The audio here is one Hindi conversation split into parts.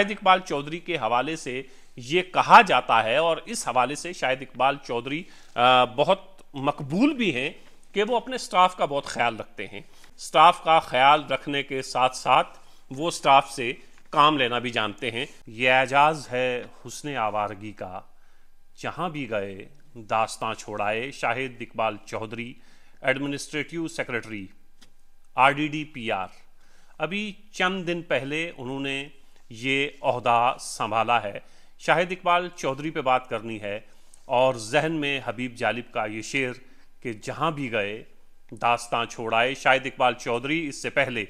शाहिद इकबाल चौधरी के हवाले से ये कहा जाता है और इस हवाले से शाहिद इकबाल चौधरी बहुत मकबूल भी हैं कि वो अपने स्टाफ का बहुत ख्याल रखते हैं स्टाफ का ख्याल रखने के साथ साथ वो स्टाफ से काम लेना भी जानते हैं ये एजाज है हुसन आवारगी का जहाँ भी गए दास्तां छोड़ाए शाहिद इकबाल चौधरी एडमिनिस्ट्रेटिव सेक्रेटरी आर अभी चंद दिन पहले उन्होंने ये अहदा संभाला है शाहिद इकबाल चौधरी पे बात करनी है और जहन में हबीब जालिब का ये शेर कि जहाँ भी गए दास्तां छोड़ाए शाहिद इकबाल चौधरी इससे पहले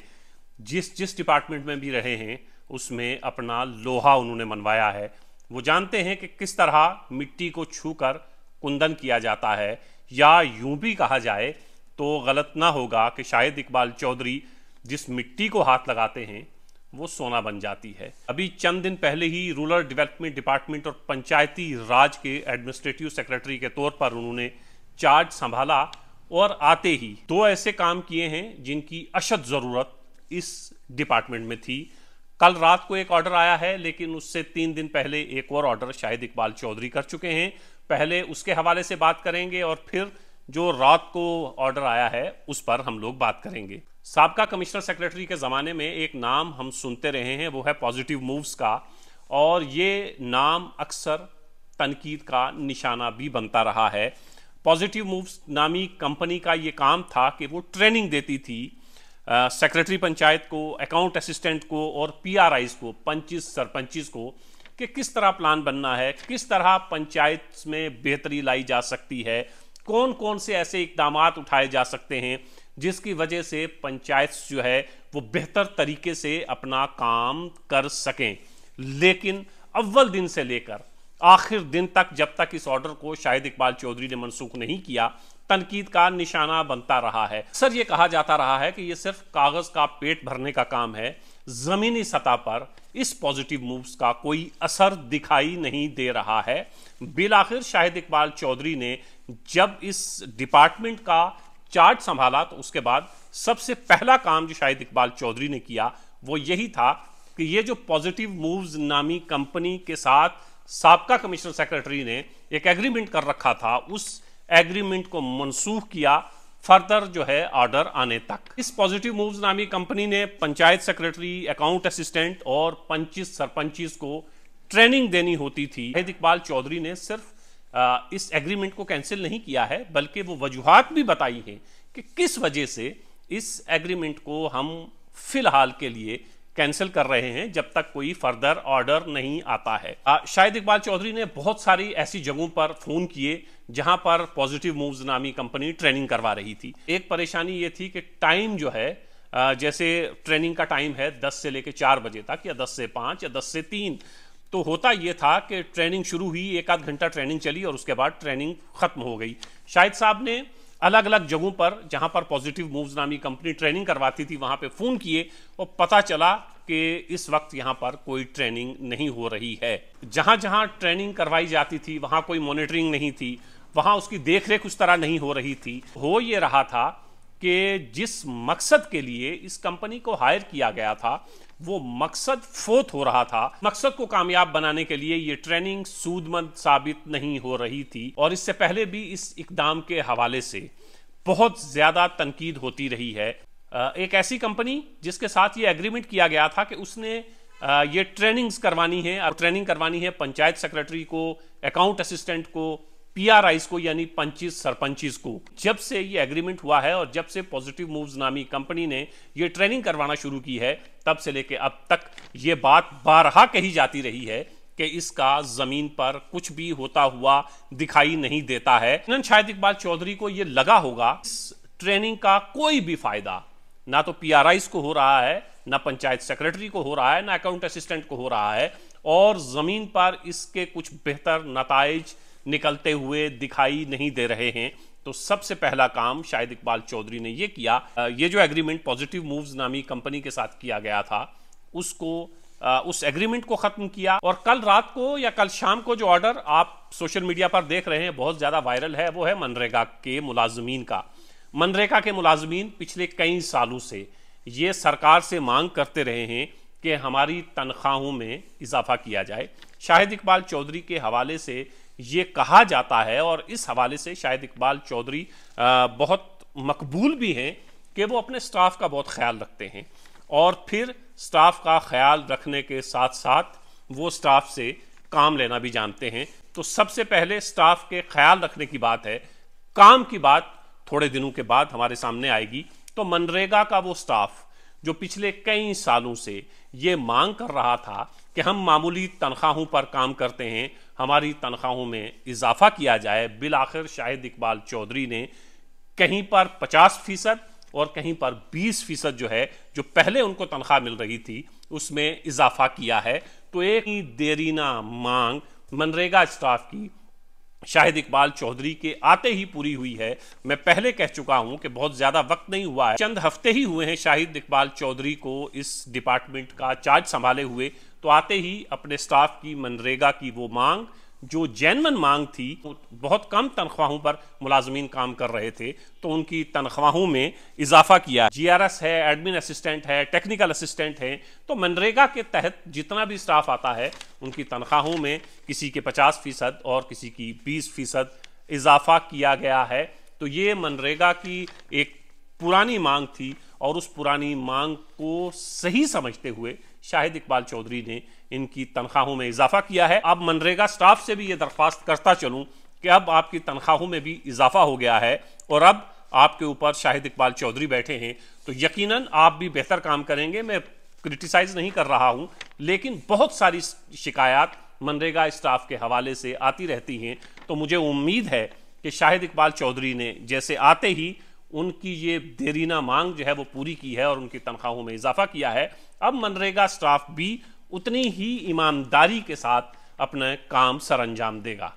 जिस जिस डिपार्टमेंट में भी रहे हैं उसमें अपना लोहा उन्होंने मनवाया है वो जानते हैं कि किस तरह मिट्टी को छू कुंदन किया जाता है या यूं भी कहा जाए तो गलत ना होगा कि शाहिद इकबाल चौधरी जिस मिट्टी को हाथ लगाते हैं वो सोना बन जाती है अभी चंद दिन पहले ही रूरल डेवलपमेंट डिपार्टमेंट और पंचायती राज के एडमिनिस्ट्रेटिव सेक्रेटरी के तौर पर उन्होंने चार्ज संभाला और आते ही दो ऐसे काम किए हैं जिनकी अशद ज़रूरत इस डिपार्टमेंट में थी कल रात को एक ऑर्डर आया है लेकिन उससे तीन दिन पहले एक और ऑर्डर शाहिद इकबाल चौधरी कर चुके हैं पहले उसके हवाले से बात करेंगे और फिर जो रात को ऑर्डर आया है उस पर हम लोग बात करेंगे सबका कमिश्नर सेक्रेटरी के ज़माने में एक नाम हम सुनते रहे हैं वो है पॉजिटिव मूव्स का और ये नाम अक्सर तनकीद का निशाना भी बनता रहा है पॉजिटिव मूव्स नामी कंपनी का ये काम था कि वो ट्रेनिंग देती थी सेक्रेटरी पंचायत को अकाउंट असिस्टेंट को और पी आर आईज को पंचिस सरपंचिस को कि किस तरह प्लान बनना है किस तरह पंचायत में बेहतरी लाई जा सकती है कौन कौन से ऐसे इकदाम उठाए जा सकते हैं जिसकी वजह से पंचायत जो है वो बेहतर तरीके से अपना काम कर सकें लेकिन अव्वल दिन से लेकर आखिर दिन तक जब तक इस ऑर्डर को शाहिद इकबाल चौधरी ने मनसूख नहीं किया तनकीद का निशाना बनता रहा है सर ये कहा जाता रहा है कि ये सिर्फ कागज का पेट भरने का काम है जमीनी सतह पर इस पॉजिटिव मूव्स का कोई असर दिखाई नहीं दे रहा है बिलाखिर शाहिद इकबाल चौधरी ने जब इस डिपार्टमेंट का चार्ट संभाला तो उसके बाद सबसे पहला काम जो शाहिद इकबाल चौधरी ने किया वो यही था कि ये जो पॉजिटिव मूव्स नामी कंपनी के साथ सबका कमिश्नर सेक्रेटरी ने एक एग्रीमेंट कर रखा था उस एग्रीमेंट को मनसूख किया फर्दर जो है ऑर्डर आने तक इस पॉजिटिव मूव्स नामी कंपनी ने पंचायत सेक्रेटरी अकाउंट असिस्टेंट और पंचिस सरपंचिस को ट्रेनिंग देनी होती थी शाहिद इकबाल चौधरी ने सिर्फ इस एग्रीमेंट को कैंसिल नहीं किया है बल्कि वो वजूहत भी बताई हैं कि किस वजह से इस एग्रीमेंट को हम फिलहाल के लिए कैंसिल कर रहे हैं जब तक कोई फर्दर ऑर्डर नहीं आता है आ, शायद इकबाल चौधरी ने बहुत सारी ऐसी जगहों पर फोन किए जहां पर पॉजिटिव मूव्स नामी कंपनी ट्रेनिंग करवा रही थी एक परेशानी ये थी कि टाइम जो है जैसे ट्रेनिंग का टाइम है दस से लेकर चार बजे तक या दस से पाँच या दस से तीन तो होता यह था कि ट्रेनिंग शुरू हुई एक आध घंटा ट्रेनिंग चली और उसके बाद ट्रेनिंग खत्म हो गई शाहिद साहब ने अलग अलग जगहों पर जहां पर पॉजिटिव मूव्स नामी कंपनी ट्रेनिंग करवाती थी वहां पे फोन किए और पता चला कि इस वक्त यहां पर कोई ट्रेनिंग नहीं हो रही है जहां जहां ट्रेनिंग करवाई जाती थी वहां कोई मॉनिटरिंग नहीं थी वहां उसकी देखरेख उस तरह नहीं हो रही थी हो ये रहा था कि जिस मकसद के लिए इस कंपनी को हायर किया गया था वो मकसद फोत हो रहा था मकसद को कामयाब बनाने के लिए ये ट्रेनिंग सूदमंद साबित नहीं हो रही थी और इससे पहले भी इस इकदाम के हवाले से बहुत ज्यादा तनकीद होती रही है एक ऐसी कंपनी जिसके साथ ये एग्रीमेंट किया गया था कि उसने ये ट्रेनिंग्स करवानी है और ट्रेनिंग करवानी है पंचायत सेक्रेटरी को अकाउंट असिस्टेंट को पीआरआईस को यानी पंचीस सरपंचीस को जब से ये एग्रीमेंट हुआ है और जब से पॉजिटिव मूव्स नामी कंपनी ने ये ट्रेनिंग करवाना शुरू की है तब से लेके अब तक ये बात बारहा कही जाती रही है कि इसका जमीन पर कुछ भी होता हुआ दिखाई नहीं देता है शायद इकबाल चौधरी को यह लगा होगा इस ट्रेनिंग का कोई भी फायदा ना तो पी को हो रहा है ना पंचायत सेक्रेटरी को हो रहा है ना अकाउंट असिस्टेंट को हो रहा है और जमीन पर इसके कुछ बेहतर नतज निकलते हुए दिखाई नहीं दे रहे हैं तो सबसे पहला काम शाहिद इकबाल चौधरी ने यह किया ये जो एग्रीमेंट पॉजिटिव मूव्स नामी कंपनी के साथ किया गया था उसको उस एग्रीमेंट को खत्म किया और कल रात को या कल शाम को जो ऑर्डर आप सोशल मीडिया पर देख रहे हैं बहुत ज़्यादा वायरल है वो है मनरेगा के मुलाजमीन का मनरेगा के मुलाजमीन पिछले कई सालों से ये सरकार से मांग करते रहे हैं कि हमारी तनख्वाहों में इजाफा किया जाए शाहिद इकबाल चौधरी के हवाले से ये कहा जाता है और इस हवाले से शायद इकबाल चौधरी बहुत मकबूल भी हैं कि वो अपने स्टाफ का बहुत ख्याल रखते हैं और फिर स्टाफ का ख्याल रखने के साथ साथ वो स्टाफ से काम लेना भी जानते हैं तो सबसे पहले स्टाफ के ख्याल रखने की बात है काम की बात थोड़े दिनों के बाद हमारे सामने आएगी तो मनरेगा का वो स्टाफ जो पिछले कई सालों से ये मांग कर रहा था कि हम मामूली तनख्वाहों पर काम करते हैं हमारी तनख्वाहों में इजाफा किया जाए बिल आखिर शाहिद इकबाल चौधरी ने कहीं पर 50 फीसद और कहीं पर 20 फीसद जो है जो पहले उनको तनख्वाह मिल रही थी उसमें इजाफा किया है तो एक ही देरीना मांग मनरेगा स्टाफ की शाहिद इकबाल चौधरी के आते ही पूरी हुई है मैं पहले कह चुका हूं कि बहुत ज़्यादा वक्त नहीं हुआ है चंद हफ्ते ही हुए हैं शाहिद इकबाल चौधरी को इस डिपार्टमेंट का चार्ज संभाले हुए तो आते ही अपने स्टाफ की मनरेगा की वो मांग जो जैनवन मांग थी बहुत कम तनख्वाहों पर मुलाजमीन काम कर रहे थे तो उनकी तनख्वाहों में इजाफा किया जीआरएस है एडमिन असिस्टेंट है टेक्निकल असिस्टेंट है तो मनरेगा के तहत जितना भी स्टाफ आता है उनकी तनख्वाहों में किसी के पचास फीसद और किसी की बीस फीसद इजाफा किया गया है तो ये मनरेगा की एक पुरानी मांग थी और उस पुरानी मांग को सही समझते हुए शाहिद इकबाल चौधरी ने इनकी तनख्वाहों में इजाफा किया है अब मनरेगा स्टाफ से भी ये दरख्वास्त करता चलूँ कि अब आपकी तनख्वाहों में भी इजाफा हो गया है और अब आपके ऊपर शाहिद इकबाल चौधरी बैठे हैं तो यकीनन आप भी बेहतर काम करेंगे मैं क्रिटिसाइज नहीं कर रहा हूं लेकिन बहुत सारी शिकायत मनरेगा स्टाफ के हवाले से आती रहती हैं तो मुझे उम्मीद है कि शाहिद इकबाल चौधरी ने जैसे आते ही उनकी ये देरीना मांग जो है वो पूरी की है और उनकी तनख्वाहों में इजाफा किया है अब मनरेगा स्टाफ भी उतनी ही ईमानदारी के साथ अपना काम सर अंजाम देगा